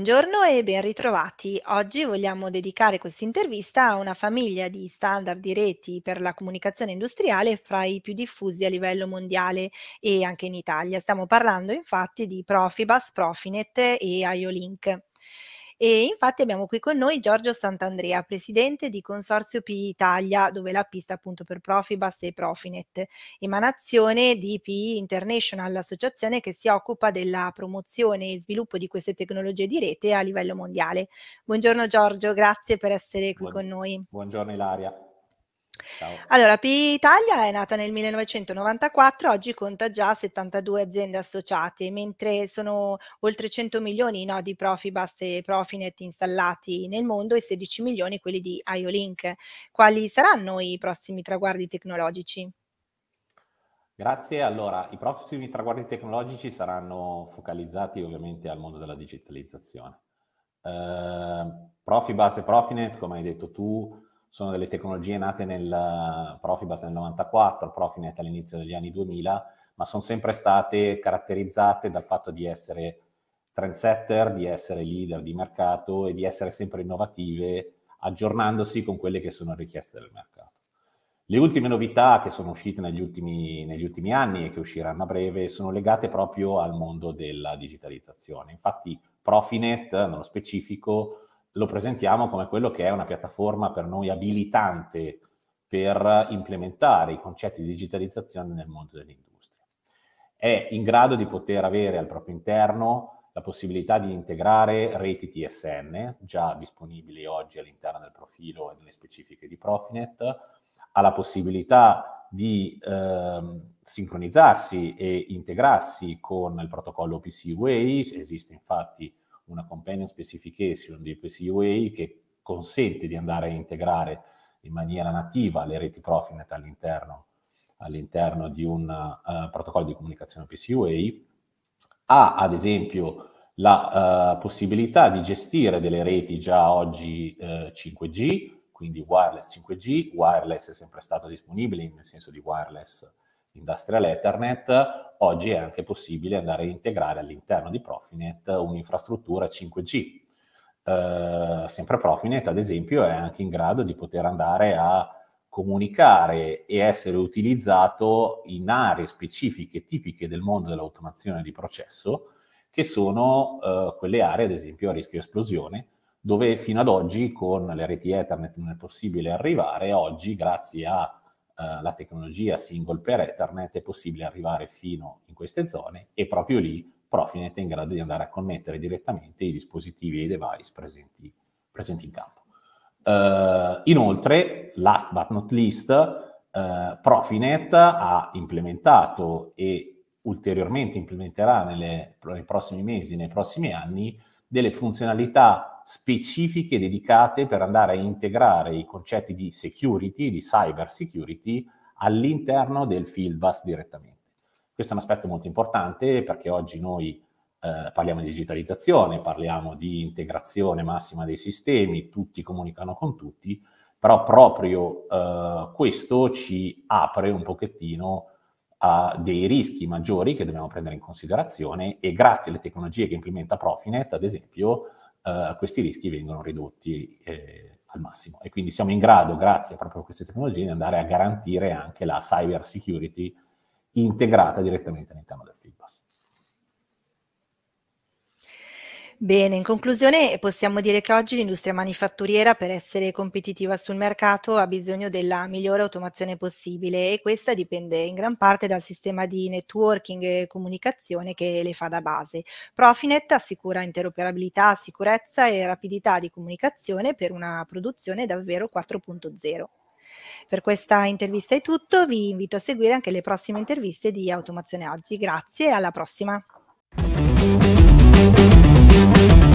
Buongiorno e ben ritrovati. Oggi vogliamo dedicare questa intervista a una famiglia di standard di reti per la comunicazione industriale fra i più diffusi a livello mondiale e anche in Italia. Stiamo parlando infatti di Profibus, Profinet e IoLink. E infatti abbiamo qui con noi Giorgio Sant'Andrea, presidente di Consorzio PI Italia, dove la pista appunto per Profibast e Profinet, emanazione di PI International, l'associazione che si occupa della promozione e sviluppo di queste tecnologie di rete a livello mondiale. Buongiorno Giorgio, grazie per essere qui Buon, con noi. Buongiorno Ilaria. Ciao. Allora, PI Italia è nata nel 1994, oggi conta già 72 aziende associate, mentre sono oltre 100 milioni i nodi Profibus e Profinet installati nel mondo e 16 milioni quelli di IoLink. Quali saranno i prossimi traguardi tecnologici? Grazie, allora i prossimi traguardi tecnologici saranno focalizzati ovviamente al mondo della digitalizzazione. Eh, Profibus e Profinet, come hai detto tu, sono delle tecnologie nate nel Profibus nel 94, Profinet all'inizio degli anni 2000, ma sono sempre state caratterizzate dal fatto di essere trendsetter, di essere leader di mercato e di essere sempre innovative, aggiornandosi con quelle che sono richieste del mercato. Le ultime novità che sono uscite negli ultimi, negli ultimi anni e che usciranno a breve sono legate proprio al mondo della digitalizzazione. Infatti Profinet, nello specifico, lo presentiamo come quello che è una piattaforma per noi abilitante per implementare i concetti di digitalizzazione nel mondo dell'industria. È in grado di poter avere al proprio interno la possibilità di integrare reti TSN, già disponibili oggi all'interno del profilo e delle specifiche di Profinet, ha la possibilità di eh, sincronizzarsi e integrarsi con il protocollo OPC Way, esiste infatti una companion specification di UPC UA che consente di andare a integrare in maniera nativa le reti Profinet all'interno, all'interno di un uh, protocollo di comunicazione UPC UA, ha ad esempio la uh, possibilità di gestire delle reti già oggi uh, eh, 5G, quindi wireless 5G, wireless è sempre stato disponibile nel senso di wireless Industrial Ethernet, oggi è anche possibile andare a integrare all'interno di Profinet un'infrastruttura 5G. Eh, sempre Profinet, ad esempio, è anche in grado di poter andare a comunicare e essere utilizzato in aree specifiche tipiche del mondo dell'automazione di processo, che sono eh, quelle aree, ad esempio, a rischio esplosione, dove fino ad oggi con le reti Ethernet non è possibile arrivare, oggi grazie a eh, la tecnologia single per Ethernet è possibile arrivare fino in queste zone e proprio lì Profinet è in grado di andare a connettere direttamente i dispositivi e i device presenti, presenti in campo. Uh, inoltre, last but not least, uh, Profinet ha implementato e ulteriormente implementerà nelle, nei prossimi mesi, nei prossimi anni, delle funzionalità specifiche dedicate per andare a integrare i concetti di security, di cyber security, all'interno del field bus direttamente. Questo è un aspetto molto importante perché oggi noi eh, parliamo di digitalizzazione, parliamo di integrazione massima dei sistemi, tutti comunicano con tutti, però proprio eh, questo ci apre un pochettino ha dei rischi maggiori che dobbiamo prendere in considerazione e grazie alle tecnologie che implementa Profinet, ad esempio, uh, questi rischi vengono ridotti eh, al massimo. E quindi siamo in grado, grazie proprio a queste tecnologie, di andare a garantire anche la cyber security integrata direttamente all'interno del film. Bene, in conclusione possiamo dire che oggi l'industria manifatturiera per essere competitiva sul mercato ha bisogno della migliore automazione possibile e questa dipende in gran parte dal sistema di networking e comunicazione che le fa da base. Profinet assicura interoperabilità, sicurezza e rapidità di comunicazione per una produzione davvero 4.0. Per questa intervista è tutto, vi invito a seguire anche le prossime interviste di Automazione Oggi. Grazie e alla prossima! Thank you.